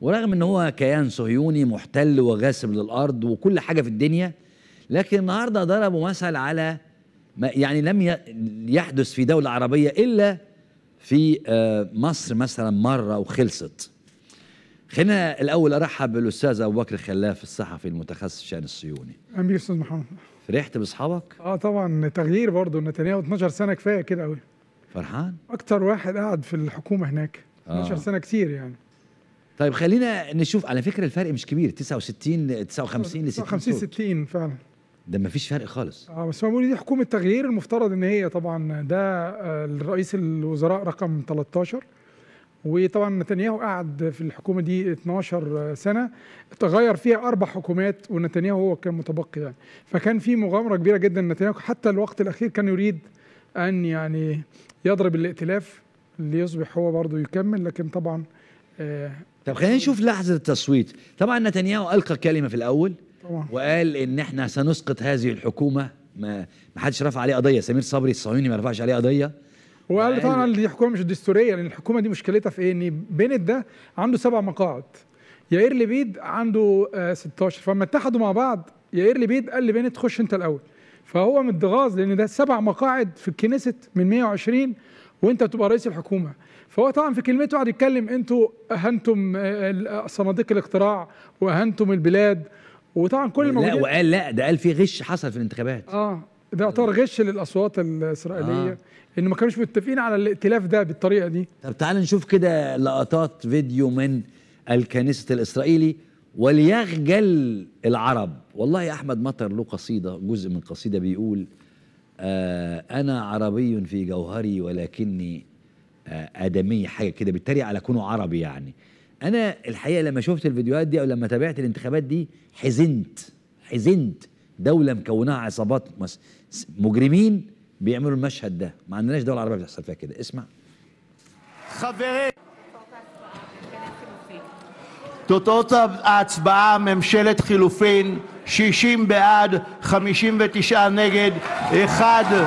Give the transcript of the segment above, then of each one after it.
ورغم ان هو كيان صهيوني محتل وغاسب للارض وكل حاجه في الدنيا لكن النهارده ضربوا مثل على ما يعني لم يحدث في دوله عربيه الا في آه، مصر مثلا مره وخلصت خلينا الاول ارحب بالاستاذ ابو بكر خلاف الصحفي المتخصص الشان الصهيوني امين استاذ محمد فرحت باصحابك اه طبعا تغيير برضه نتنياهو 12 سنه كفايه كده قوي فرحان اكتر واحد قعد في الحكومه هناك 12 آه. سنه كتير يعني طيب خلينا نشوف على فكره الفرق مش كبير 69 59 ل 60 60 فعلا ده ما فيش فرق خالص اه بس معمول دي حكومه تغيير المفترض ان هي طبعا ده آه، الرئيس الوزراء رقم 13 وطبعا نتنياهو قعد في الحكومه دي 12 سنه تغير فيها اربع حكومات ونتنياهو هو كان متبقي يعني فكان في مغامره كبيره جدا نتنياهو حتى الوقت الاخير كان يريد ان يعني يضرب الائتلاف ليصبح هو برضه يكمل لكن طبعا آه، طب خلينا نشوف لحظه التصويت طبعا نتنياهو القى كلمه في الاول طبعا. وقال ان احنا سنسقط هذه الحكومه ما حدش رفع عليه قضيه سمير صبري الصهيوني ما رفعش عليه قضيه هو قال طبعا دي حكومه مش دستوريه لان الحكومه دي مشكلتها في ايه ان بنت ده عنده سبع مقاعد يائر لبيد عنده آه 16 فلما اتحدوا مع بعض يائر لبيد قال لبنت خش انت الاول فهو متغاظ لان ده سبع مقاعد في الكنيست من 120 وانت بتبقى رئيس الحكومه فهو طبعا في كلمته قاعد يتكلم انتوا اهنتم صناديق الاقتراع واهنتم البلاد وطبعا كل الموجودين لا وقال لا ده قال في غش حصل في الانتخابات اه ده يعتبر غش للاصوات الاسرائيليه آه. انه ما كانوش متفقين على الائتلاف ده بالطريقه دي طب تعال نشوف كده لقطات فيديو من الكنيسة الإسرائيلي وليخجل العرب والله يا أحمد مطر له قصيدة جزء من قصيدة بيقول آه أنا عربي في جوهري ولكني آه، ادميه حاجه كده بيتريق على كونه عربي يعني انا الحقيقه لما شفت الفيديوهات دي او لما تابعت الانتخابات دي حزنت حزنت دوله مكوناها عصابات مجرمين بيعملوا المشهد ده ما عندناش دوله عربيه بتحصل فيها كده اسمع خبرين תוצאות ההצבעה, ממשלת חילופין, 60 בעד, 59 נגד, אחד.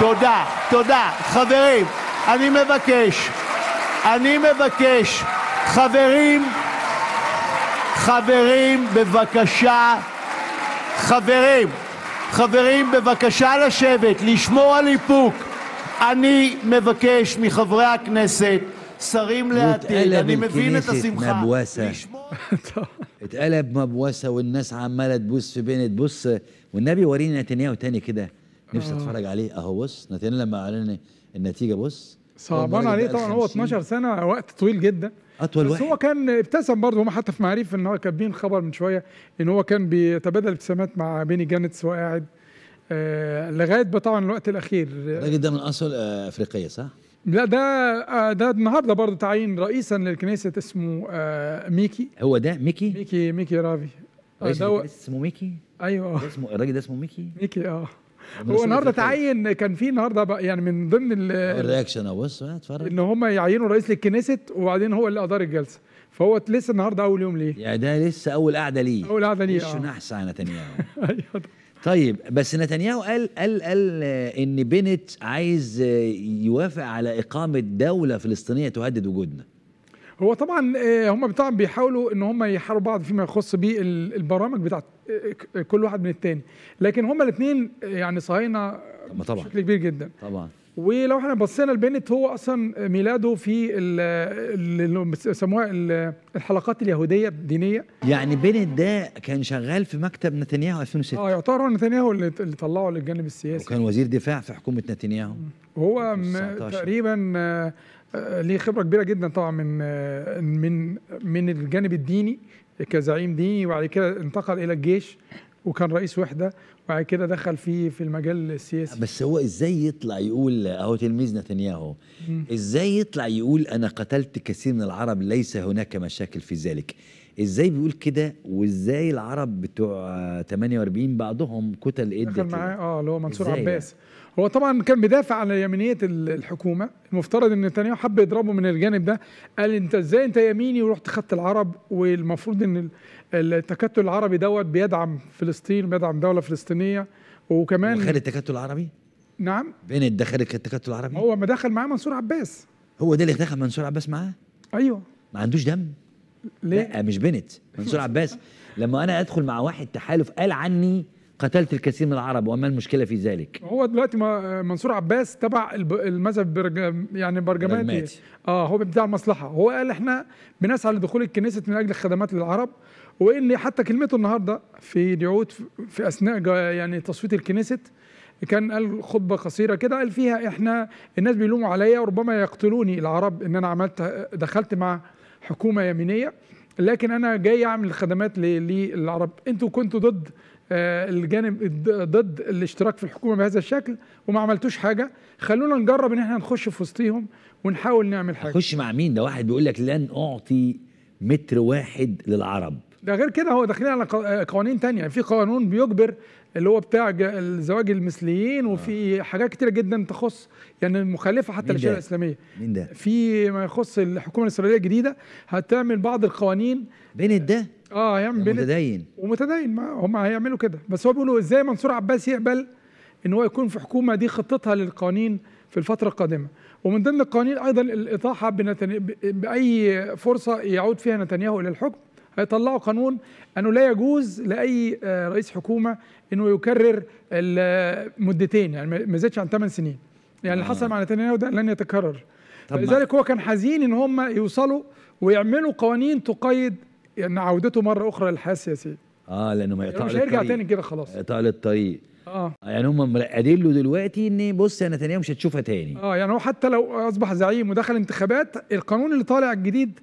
תודה, תודה. חברים, אני מבקש, אני מבקש, חברים, חברים, בבקשה חברים, חברים, בבקשה לשבת, לשמור על איפוק. אני מבקש מחברי הכנסת, שרים לעתיד, אני מבין את השמחה, לשמור... اتقلب مبوسة والناس عمالة تبوس في بين تبص والنبي وريني نتنياهو تاني كده نفسي آه. اتفرج عليه اهو بص نتيجه لما اعلن النتيجه بص صعبان عليه طبعا هو 12 سنه وقت طويل جدا اطول بس واحد بس هو كان ابتسم برضه هم حتى في معاريف ان هو كاتبين خبر من شويه ان هو كان بيتبادل ابتسامات مع بيني جانتس وهو قاعد آه لغايه طبعا الوقت الاخير الراجل ده من اصل آه افريقيه صح؟ لا ده آه، ده النهارده برضه تعيين رئيسا للكنيسه اسمه آه ميكي هو ده ميكي؟ ميكي ميكي رافي آه، رئيس اسمه ميكي؟ ايوه اسمه الراجل ده اسمه ميكي؟ ميكي اه هو النهارده تعين كان في النهارده يعني من ضمن الرياكشن اهو بص اتفرج ان هم يعينوا رئيس للكنيست وبعدين هو اللي ادار الجلسه فهو لسه النهارده اول يوم ليه يعني ده لسه اول قعده ليه اول قعده ليه مش آه. نحس على نتنياهو ايوه طيب بس نتنياهو قال قال قال ان بنت عايز يوافق على اقامه دوله فلسطينيه تهدد وجودنا هو طبعا آه، هم طبعا بيحاولوا ان هم يحاربوا بعض فيما يخص بالبرامج بتاعت آه، آه، كل واحد من الثاني لكن هم الاثنين يعني صهاينه بشكل كبير جدا طبعا ولو احنا بصينا لبنت هو اصلا ميلاده في اللي بيسموها الحلقات اليهوديه الدينيه يعني بنت ده كان شغال في مكتب نتنياهو 2006 اه يعتبر هو نتنياهو اللي طلعه للجانب السياسي وكان وزير دفاع في حكومه نتنياهو هو تقريبا آه، آه، ليه خبره كبيره جدا طبعا من آه، من من الجانب الديني كزعيم ديني وبعد كده انتقل الى الجيش وكان رئيس وحده وبعد كده دخل في في المجال السياسي بس هو ازاي يطلع يقول اهو تلميذ نتنياهو ازاي يطلع يقول انا قتلت كثير من العرب ليس هناك مشاكل في ذلك ازاي بيقول كده وازاي العرب بتوع 48 بعضهم كتل ايه دخل معاه اه اللي هو منصور يعني؟ عباس هو طبعا كان بيدافع عن يمينيه الحكومه المفترض ان نتنياهو حب يضربه من الجانب ده قال انت ازاي انت يميني ورحت خدت العرب والمفروض ان التكتل العربي دوت بيدعم فلسطين بيدعم دوله فلسطينيه وكمان خالد التكتل العربي نعم بنت دخل التكتل العربي هو ما دخل معاه منصور عباس هو ده اللي دخل منصور عباس معاه ايوه ما عندوش دم ليه لا مش بنت منصور عباس لما انا ادخل مع واحد تحالف قال عني قتلت الكثير من العرب وما المشكله في ذلك هو دلوقتي منصور عباس تبع المذهب برجم يعني برجماتي اه هو بتاع المصلحه هو قال احنا بنسعى لدخول الكنيسه من اجل الخدمات للعرب وان حتى كلمته النهارده في دعوت في اثناء يعني تصويت الكنيسه كان قال خطبة قصيرة كده قال فيها احنا الناس بيلوموا عليا وربما يقتلوني العرب ان انا عملت دخلت مع حكومة يمينية لكن انا جاي اعمل خدمات للعرب انتوا كنتوا ضد آه، الجانب ضد الاشتراك في الحكومه بهذا الشكل وما عملتوش حاجه خلونا نجرب ان احنا نخش في وسطيهم ونحاول نعمل حاجه خش مع مين ده واحد بيقول لك لن اعطي متر واحد للعرب ده غير كده هو داخلين على آه، قوانين تانية في قانون بيجبر اللي هو بتاع الزواج المثليين آه. وفي آه. حاجات كتيره جدا تخص يعني مخالفه حتى للشريعه الاسلاميه مين ده في ما يخص الحكومه الاسرائيليه الجديده هتعمل بعض القوانين بين ده اه هيعمل متدين ومتدين ما هم هيعملوا كده بس هو بيقولوا ازاي منصور عباس يقبل ان هو يكون في حكومه دي خطتها للقوانين في الفتره القادمه ومن ضمن القوانين ايضا الاطاحه بنتن... باي فرصه يعود فيها نتنياهو الى الحكم هيطلعوا قانون انه لا يجوز لاي آه، رئيس حكومه انه يكرر مدتين يعني ما يزيدش عن 8 سنين يعني اللي آه. حصل مع نتنياهو ده لن يتكرر لذلك هو كان حزين ان هم يوصلوا ويعملوا قوانين تقيد يعني عودته مره اخرى للحياه السياسيه اه لانه ما يقطعش يعني مش هيرجع تاني كده خلاص يقطع للطريق اه يعني هم مرقدين له دلوقتي ان بص يا نتنياهو مش هتشوفها تاني اه يعني هو حتى لو اصبح زعيم ودخل انتخابات القانون اللي طالع الجديد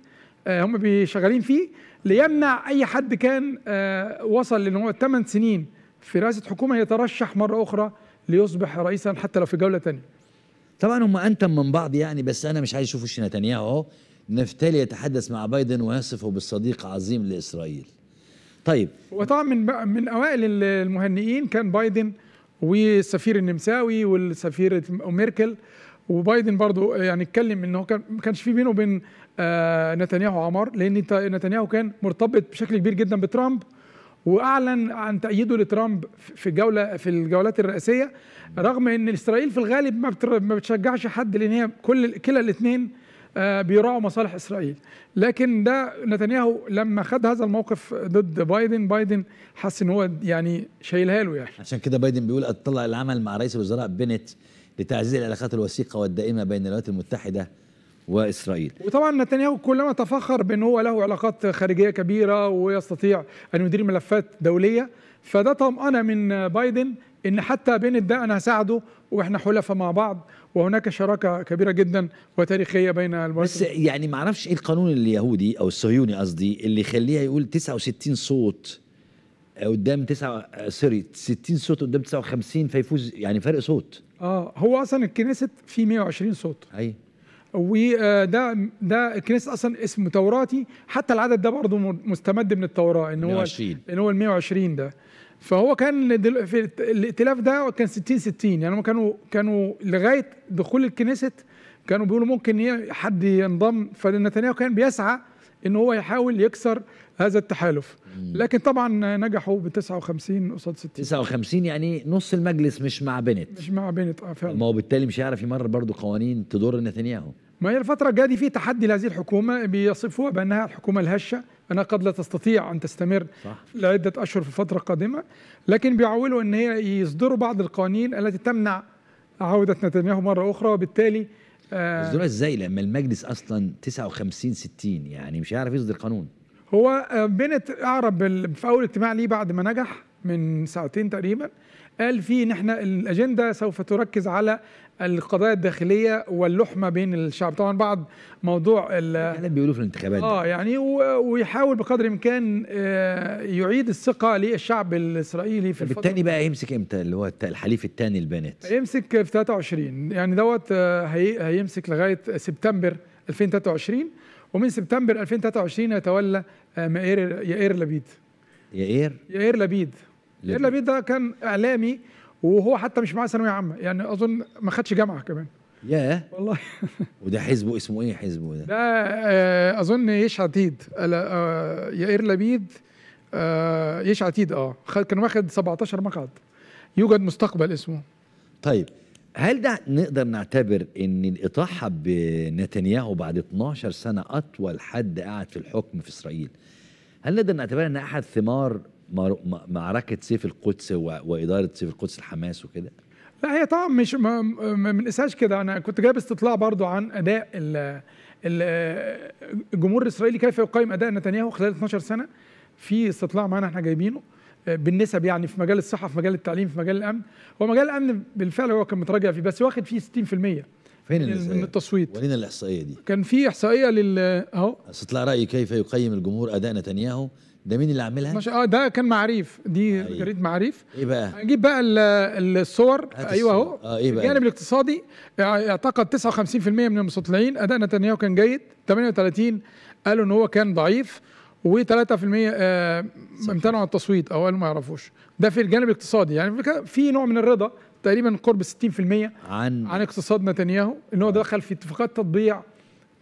آه هم شغالين فيه ليمنع اي حد كان آه وصل لان هو 8 سنين في رئاسه حكومه يترشح مره اخرى ليصبح رئيسا حتى لو في جوله تانية طبعا هم انتم من بعض يعني بس انا مش عايز اشوف وش نتنياهو نفتالي يتحدث مع بايدن ويصفه بالصديق عظيم لإسرائيل طيب وطبعا من من اوائل المهنئين كان بايدن والسفير النمساوي والسفيرة ميركل وبايدن برضو يعني اتكلم ان هو كان ما كانش في بينه وبين آه، نتنياهو عمار لان نتنياهو كان مرتبط بشكل كبير جدا بترامب واعلن عن تأييده لترامب في الجوله في الجولات الرئاسيه رغم ان اسرائيل في الغالب ما بتشجعش حد لان هي كل كلا الاثنين آه، بيراعوا مصالح اسرائيل لكن ده نتنياهو لما خد هذا الموقف ضد بايدن بايدن حس ان هو يعني شايلها له يعني عشان كده بايدن بيقول اطلع العمل مع رئيس الوزراء بنت لتعزيز العلاقات الوثيقه والدائمه بين الولايات المتحده واسرائيل وطبعا نتنياهو كلما تفخر بان هو له علاقات خارجيه كبيره ويستطيع ان يدير ملفات دوليه فده طمأنة من بايدن ان حتى بين ده انا هساعده واحنا حلفاء مع بعض وهناك شراكه كبيره جدا وتاريخيه بين المؤسسات بس يعني ما اعرفش ايه القانون اليهودي او الصهيوني قصدي اللي يخليها يقول 69 صوت قدام 9 سوري 60 صوت قدام 59 فيفوز يعني فرق صوت اه هو اصلا الكنيست فيه 120 صوت ايوه آه، وده ده الكنيسه اصلا اسم توراتي حتى العدد ده برضه مستمد من التوراه ان هو 120. ان هو ال 120 ده فهو كان دل... في الائتلاف ده كان 60 60 يعني هم كانوا كانوا لغايه دخول الكنيست كانوا بيقولوا ممكن حد ينضم فنتنياهو كان بيسعى ان هو يحاول يكسر هذا التحالف لكن طبعا نجحوا ب 59 قصاد 60 59 يعني نص المجلس مش مع بنت مش مع بنت اه فعلا ما هو بالتالي مش هيعرف يمرر برضه قوانين تضر نتنياهو ما هي الفترة الجاية دي في تحدي لهذه الحكومة بيصفوها بأنها الحكومة الهشة أنها قد لا تستطيع أن تستمر صح. لعدة أشهر في الفترة القادمة لكن بيعولوا أن هي يصدروا بعض القوانين التي تمنع عودة نتنياهو مرة أخرى وبالتالي يصدرها آه، ازاي لما المجلس اصلا 59 60 يعني مش هيعرف يصدر قانون هو آه، بنت اعرب في اول اجتماع ليه بعد ما نجح من ساعتين تقريبا قال فيه ان احنا الاجنده سوف تركز على القضايا الداخليه واللحمه بين الشعب طبعا بعض موضوع ال بيقولوا في الانتخابات اه يعني ويحاول بقدر الامكان آه، يعيد الثقه للشعب الاسرائيلي في الثاني بقى يمسك امتى اللي هو الحليف الثاني البنات يمسك في 23 يعني دوت آه، هيمسك لغايه سبتمبر 2023 ومن سبتمبر 2023 يتولى آه، مائير يائير لبيد يائير يائير لبيد لبيب لبيد ده كان اعلامي وهو حتى مش معاه ثانويه عامه يعني اظن ما خدش جامعه كمان ياه والله وده حزبه اسمه ايه حزبه ده؟ ده آه، اظن عتيد يا آه، يائير لبيد آه، يش عتيد اه كان واخد 17 مقعد يوجد مستقبل اسمه طيب هل ده نقدر نعتبر ان الاطاحه بنتنياهو بعد 12 سنه اطول حد قاعد في الحكم في اسرائيل هل نقدر نعتبرها انها احد ثمار معركه سيف القدس واداره سيف القدس الحماس وكده لا هي طبعا مش ما بنقيسهاش كده انا كنت جايب استطلاع برضو عن اداء الجمهور الاسرائيلي كيف يقيم اداء نتنياهو خلال 12 سنه في استطلاع معانا احنا جايبينه آه، بالنسب يعني في مجال الصحه في مجال التعليم في مجال الامن هو مجال الامن بالفعل هو كان متراجع فيه بس واخد فيه 60% فين من التصويت وين الاحصائيه دي كان في احصائيه لل اهو استطلاع راي كيف يقيم الجمهور اداء نتنياهو ده مين اللي عاملها؟ مش اه ده كان معاريف دي جريده معاريف ايه بقى؟ نجيب بقى الصور ايوه اهو آه ايه بقى؟ الجانب الاقتصادي آه، اعتقد 59% من المستطلعين اداء نتنياهو كان جيد 38 قالوا ان هو كان ضعيف و3% آه امتنعوا عن التصويت او قالوا ما يعرفوش ده في الجانب الاقتصادي يعني في نوع من الرضا تقريبا قرب 60% عن عن اقتصاد نتنياهو ان هو آه. دخل في اتفاقات تطبيع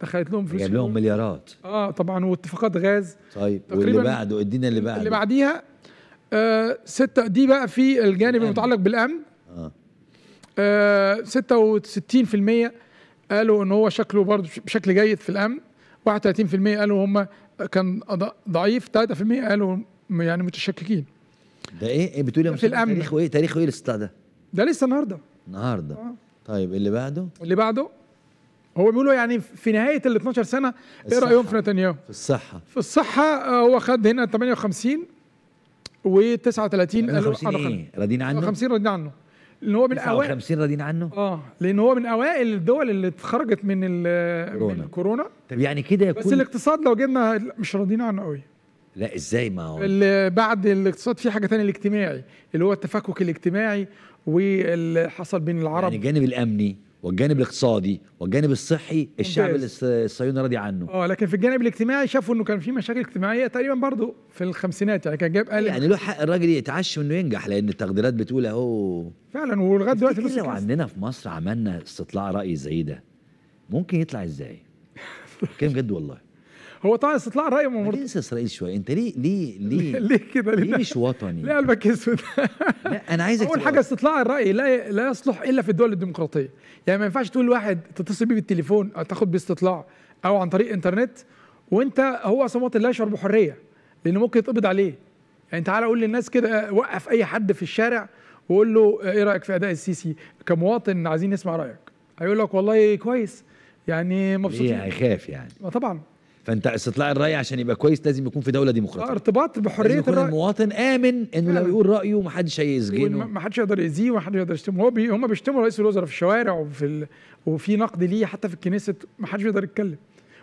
دخلت لهم فلوس جاب لهم مليارات اه طبعا واتفاقات غاز طيب واللي بعده ادينا اللي بعده اللي بعديها آه ستة دي بقى في الجانب المتعلق بالامن اه, آه 66% قالوا ان هو شكله برضه بشكل جيد في الامن 31% قالوا هم كان ضعيف 3% قالوا يعني متشككين ده ايه ايه بتقول إيه في الامن تاريخه ايه تاريخه ايه الاستطلاع ده ده لسه النهارده النهارده آه. طيب اللي بعده اللي بعده هو بيقولوا يعني في نهايه ال 12 سنه ايه رايهم في نتنياهو؟ في الصحه في الصحه آه، هو خد هنا 58 و 39 قالوا ايه؟ راضيين عنه؟ 50 راضيين عنه لان هو من اوائل 50 راضيين عنه؟ اه لان هو من اوائل الدول اللي اتخرجت من كورونا. من الكورونا طب يعني كده يكون بس الاقتصاد لو جبنا مش راضيين عنه قوي لا ازاي ما هو اللي بعد الاقتصاد في حاجه ثانيه الاجتماعي اللي هو التفكك الاجتماعي واللي حصل بين العرب يعني الجانب الامني والجانب الاقتصادي والجانب الصحي الشعب الصهيوني راضي عنه اه لكن في الجانب الاجتماعي شافوا انه كان في مشاكل اجتماعيه تقريبا برضه في الخمسينات يعني كان جاب قال يعني له حق الراجل يتعشم انه ينجح لان التقديرات بتقول اهو فعلا ولغايه دلوقتي بس لو عندنا في مصر عملنا استطلاع راي زي ده ممكن يطلع ازاي؟ كلام جد والله هو طبعا استطلاع الراي ما تنسى اسرائيل شويه انت ليه ليه ليه ليه كده ليه, ليه مش وطني؟ ليه قلبك اسود؟ لا انا عايزك اول حاجه استطلاع الراي لا لا يصلح الا في الدول الديمقراطيه يعني ما ينفعش تقول لواحد تتصل بيه بالتليفون او تاخد باستطلاع او عن طريق انترنت وانت هو صمت لا يشعر بحريه لان ممكن يتقبض عليه يعني تعالى قول للناس كده وقف اي حد في الشارع وقول له ايه رايك في اداء السيسي كمواطن عايزين نسمع رايك هيقول لك والله كويس يعني مبسوطين هيخاف يعني ما طبعا فانت استطلاع الراي عشان يبقى كويس لازم يكون في دوله ديمقراطيه آه، ارتباط بحريه يكون الراي المواطن امن انه لو يقول رايه محدش هيسجنه محدش يقدر يأذيه ومحدش يقدر يشتمه هو بي هم بيشتموا رئيس الوزراء في الشوارع وفي ال... وفي نقد ليه حتى في الكنيسة محدش يقدر يتكلم